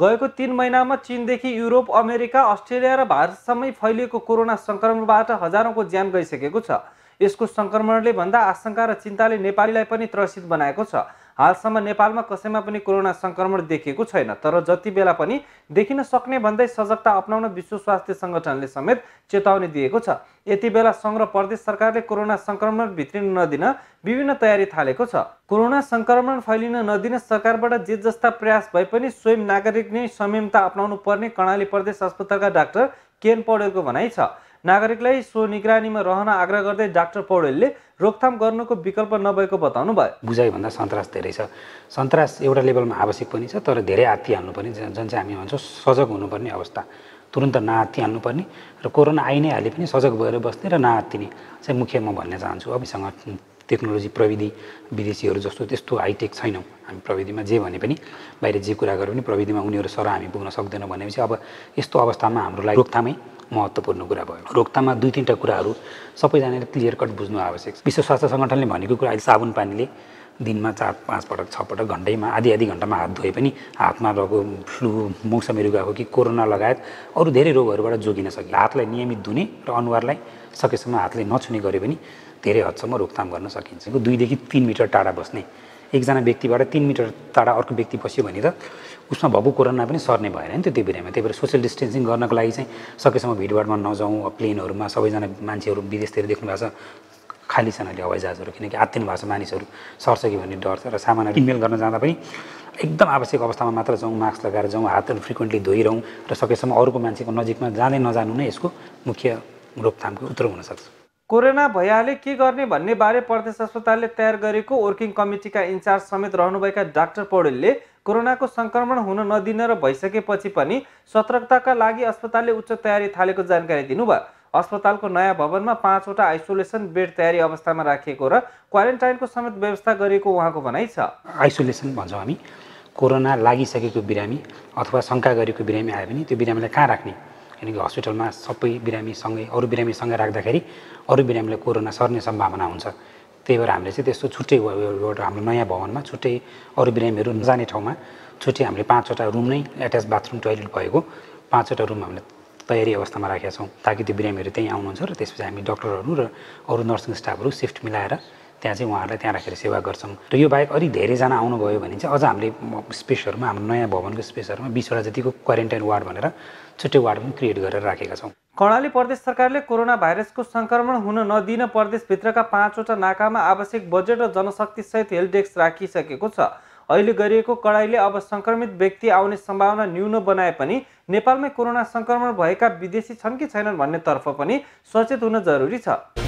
गएको तिन महिनामा चिनदेखि युरोप अमेरिका अस्ट्रेलिया र भारतसम्मै फैलिएको कोरोना सङ्क्रमणबाट हजारौँको ज्यान गइसकेको छ यसको सङ्क्रमणले भन्दा आशंका र चिन्ताले नेपालीलाई पनि त्रसित बनाएको छ हालसम्म नेपालमा कसैमा पनि कोरोना सङ्क्रमण देखिएको छैन तर जति बेला पनि देखिन सक्ने भन्दै सजगता अप्नाउन विश्व स्वास्थ्य सङ्गठनले समेत चेतावनी दिएको छ यति बेला र प्रदेश सरकारले कोरोना सङ्क्रमण भित्रिन नदिन विभिन्न तयारी थालेको छ कोरोना सङ्क्रमण फैलिन नदिन सरकारबाट जे जस्ता प्रयास भए पनि स्वयं नागरिक नै संयमता अप्नाउनु पर्ने कर्णाली प्रदेश अस्पतालका डाक्टर केन पौडेलको भनाइ छ नागरिकलाई निगरानीमा रहन आग्रह गर्दै डाक्टर पौडेलले रोकथाम गर्नुको विकल्प नभएको बताउनु भयो बुझाइभन्दा सन्तास धेरै छ सन्तास एउटा लेभलमा आवश्यक पनि छ तर धेरै हात्ती पनि जुन चाहिँ हामी भन्छौँ सजग हुनुपर्ने अवस्था तुरन्त नहात्ती हाल्नुपर्ने र कोरोना आइ नै हाले पनि सजग भएर बस्ने र नहात्तिने चाहिँ मुख्य म भन्न चाहन्छु अभिसँग टेक्नोलोजी प्रविधि विदेशीहरू जस्तो त्यस्तो हाइटेक छैनौँ हामी प्रविधिमा जे भने पनि बाहिर जे कुरा गरे भने प्रविधिमा उनीहरू सर हामी पुग्न सक्दैनौँ भनेपछि अब यस्तो अवस्थामा हाम्रो लागि रोकथामै महत्त्वपूर्ण कुरा भयो रोकथाममा दुई तिनवटा कुराहरू सबैजनाले क्लियर कट बुझ्नु आवश्यक विश्व स्वास्थ्य सङ्गठनले भनेको कुरा अहिले साबुन पानीले दिनमा चार पाँच पटक छ पटक घन्टैमा आधी आधी घन्टामा हात धोए पनि हातमा रहेको फ्लू मौसमी रोग कि कोरोना लगायत अरू धेरै रोगहरूबाट जोगिन सकिन्छ हातलाई नियमित धुने र अनुहारलाई सकेसम्म हातले नछुने गरे पनि धेरै हदसम्म रोकथाम गर्न सकिन्छ दुईदेखि तिन मिटर टाढा बस्ने एकजना व्यक्तिबाट तिन मिटर टाढा अर्को व्यक्ति बस्यो भने त उसमा भएको कोरोना पनि सर्ने भएन नि त त्यो बेलामा त्यही भएर सोसियल डिस्टेन्सिङ गर्नको लागि चाहिँ सकेसम्म भिडभाडमा नजाउँ प्लेनहरूमा सबैजना मान्छेहरू विदेशतिर देख्नु भएको छ खालिसँगले हवाईजहाजहरू किनकि आत्तिनु भएको छ मानिसहरू सर्छ कि भन्ने डर छ र सामान किनमेल गर्न जाँदा पनि एकदम आवश्यक अवस्थामा मात्र जाउँ मास्क लगाएर जाउँ हातहरू फ्रिक्वेन्टली धोइरहँ र सकेसम्म अरूको मान्छेको नजिकमा जाँदै नजानु नै यसको मुख्य रोकथामको उत्तर हुनसक्छ कोरोना भइहाले के गर्ने भन्ने बारे प्रदेश अस्पतालले तयार गरेको वर्किङ कमिटीका इन्चार्ज समेत रहनुभएका डाक्टर पौडेलले कोरोनाको सङ्क्रमण हुन नदिन र भइसकेपछि पनि सतर्कताका लागि अस्पतालले उच्च तयारी थालेको जानकारी दिनुभयो अस्पतालको नयाँ भवनमा पाँचवटा आइसोलेसन बेड तयारी अवस्थामा राखिएको र क्वारेन्टाइनको समेत व्यवस्था गरिएको उहाँको भनाइ छ आइसोलेसन भन्छौँ हामी कोरोना लागिसकेको बिरामी अथवा शङ्का गरेको बिरामी आयो भने त्यो बिरामीलाई कहाँ राख्ने किनकि हस्पिटलमा सबै बिरामीसँगै अरू बिरामीसँगै राख्दाखेरि अरू बिरामीलाई कोरोना सर्ने सम्भावना हुन्छ त्यही भएर हामीले चाहिँ त्यस्तो छुट्टै एउटा हाम्रो नयाँ भवनमा छुट्टै अरू बिरामीहरू नजाने ठाउँमा छुट्टै हामीले पाँचवटा रुम नै एट्याच बाथरुम टोइलेट भएको पाँचवटा रुम हामीले तयारी अवस्थामा राखेका छौँ ताकि त्यो बिरामीहरू त्यहीँ आउनुहुन्छ र त्यसपछि हामी डक्टरहरू र अरू नर्सिङ स्टाफहरू सिफ्ट मिलाएर त्यहाँ चाहिँ उहाँहरूलाई त्यहाँ राखेर सेवा गर्छौँ र यो बाहेक अलिक धेरैजना आउनुभयो भने चाहिँ अझ हामीले स्पेसहरूमा हाम्रो नयाँ भवनको स्पेसहरूमा बिसवटा जतिको क्वारेन्टाइन वार्ड भनेर छुट्टै वार्ड पनि क्रिएट गरेर राखेका छौँ कर्णाली प्रदेश सरकारले कोरोना भाइरसको सङ्क्रमण हुन नदिन प्रदेशभित्रका पाँचवटा नाकामा आवश्यक बजेट र जनशक्तिसहित हेल्प डेस्क राखिसकेको छ अहिले गरिएको कडाइले अब सङ्क्रमित व्यक्ति आउने सम्भावना न्यून बनाए पनि नेपालमै कोरोना सङ्क्रमण भएका विदेशी छन् कि छैनन् भन्नेतर्फ पनि सचेत हुन जरुरी छ